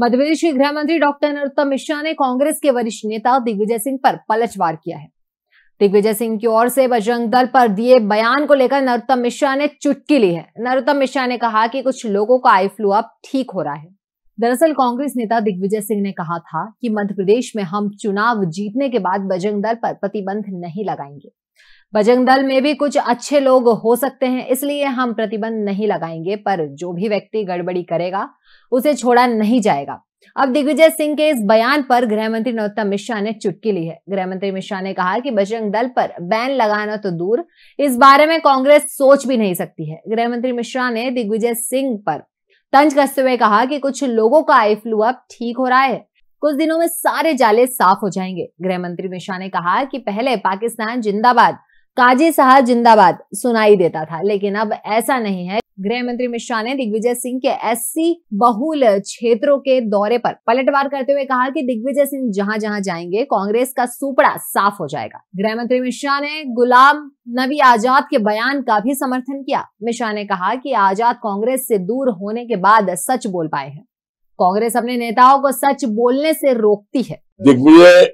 मध्यप्रदेश के गृह मंत्री डॉक्टर नरोत्तम मिश्रा ने कांग्रेस के वरिष्ठ नेता दिग्विजय सिंह पर पलटवार किया है दिग्विजय सिंह की ओर से बजरंग दल पर दिए बयान को लेकर नरोत्तम मिश्रा ने चुटकी ली है नरोत्तम मिश्रा ने कहा कि कुछ लोगों का आई फ्लू अब ठीक हो रहा है दरअसल कांग्रेस नेता दिग्विजय सिंह ने कहा था कि मध्य प्रदेश में हम चुनाव जीतने के बाद बजरंग दल पर प्रतिबंध नहीं लगाएंगे बजरंग दल में भी कुछ अच्छे लोग हो सकते हैं इसलिए हम प्रतिबंध नहीं लगाएंगे पर जो भी व्यक्ति गड़बड़ी करेगा उसे छोड़ा नहीं जाएगा अब दिग्विजय सिंह के इस बयान पर गृह मंत्री नरोत्तम मिश्रा ने चुटकी ली है गृह मंत्री मिश्रा ने कहा कि बजरंग दल पर बैन लगाना तो दूर इस बारे में कांग्रेस सोच भी नहीं सकती है गृह मंत्री मिश्रा ने दिग्विजय सिंह पर तंज कसते हुए कहा कि कुछ लोगों का आई फ्लू अब ठीक हो रहा है कुछ दिनों में सारे जाले साफ हो जाएंगे गृह मंत्री मिश्रा ने कहा कि पहले पाकिस्तान जिंदाबाद काजी साहब जिंदाबाद सुनाई देता था लेकिन अब ऐसा नहीं है गृह मंत्री मिश्रा ने दिग्विजय सिंह के एससी बहुल क्षेत्रों के दौरे पर पलटवार करते हुए कहा कि दिग्विजय सिंह जहां जहां जाएंगे कांग्रेस का सुपड़ा साफ हो जाएगा गृह मंत्री मिश्रा ने गुलाम नबी आजाद के बयान का भी समर्थन किया मिश्रा ने कहा कि आजाद कांग्रेस से दूर होने के बाद सच बोल पाए हैं कांग्रेस अपने नेताओं को सच बोलने से रोकती है दिग्विजय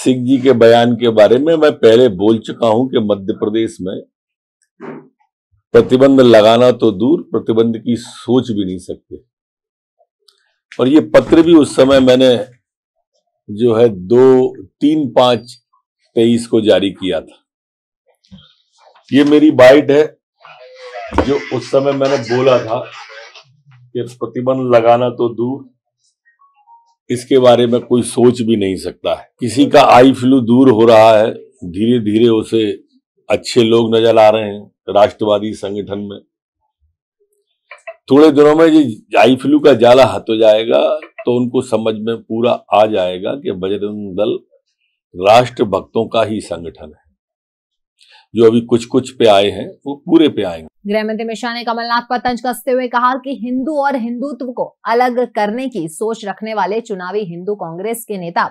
सिंह जी के बयान के बारे में मैं पहले बोल चुका हूं कि मध्य प्रदेश में प्रतिबंध लगाना तो दूर प्रतिबंध की सोच भी नहीं सकते और ये पत्र भी उस समय मैंने जो है दो तीन पांच तेईस को जारी किया था ये मेरी बाइट है जो उस समय मैंने बोला था कि प्रतिबंध लगाना तो दूर इसके बारे में कोई सोच भी नहीं सकता है किसी का आई फ्लू दूर हो रहा है धीरे धीरे उसे अच्छे लोग नजर आ रहे हैं राष्ट्रवादी संगठन में थोड़े दिनों में ये आई फ्लू का जाला हत हो जाएगा तो उनको समझ में पूरा आ जाएगा कि बजरंग दल राष्ट्र भक्तों का ही संगठन है जो अभी कुछ कुछ पे आए हैं वो पूरे पे आएंगे गृह मंत्री मिश्रा ने कमलनाथ पर तंज कसते हुए कहा कि हिंदू और हिंदुत्व को अलग करने की सोच रखने वाले चुनावी हिंदू कांग्रेस के नेता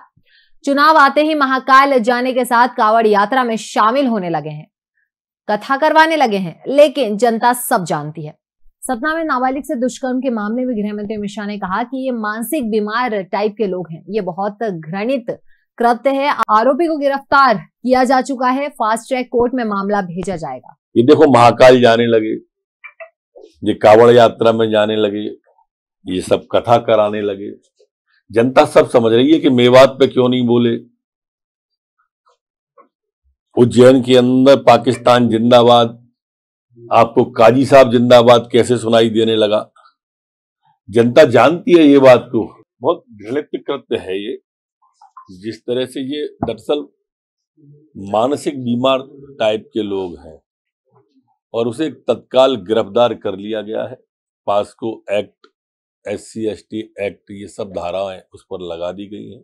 चुनाव आते ही महाकाल जाने के साथ कावड़ यात्रा में शामिल होने लगे हैं कथा करवाने लगे हैं लेकिन जनता सब जानती है सतना में नाबालिग से दुष्कर्म के मामले में गृह मंत्री मिश्रा ने कहा कि ये मानसिक बीमार टाइप के लोग हैं ये बहुत घृणित कृत्य है आरोपी को गिरफ्तार किया जा चुका है फास्ट ट्रैक कोर्ट में मामला भेजा जाएगा ये देखो महाकाल जाने लगे ये कावड़ यात्रा में जाने लगे ये सब कथा कराने लगे जनता सब समझ रही है कि मेवात पे क्यों नहीं बोले उज्जैन के अंदर पाकिस्तान जिंदाबाद आपको काजी साहब जिंदाबाद कैसे सुनाई देने लगा जनता जानती है ये बात को बहुत घृणित कृत्य है ये जिस तरह से ये दरअसल मानसिक बीमार टाइप के लोग हैं और उसे तत्काल गिरफ्तार कर लिया गया है को act S C S T act ये सब धाराएं उस पर लगा दी गई हैं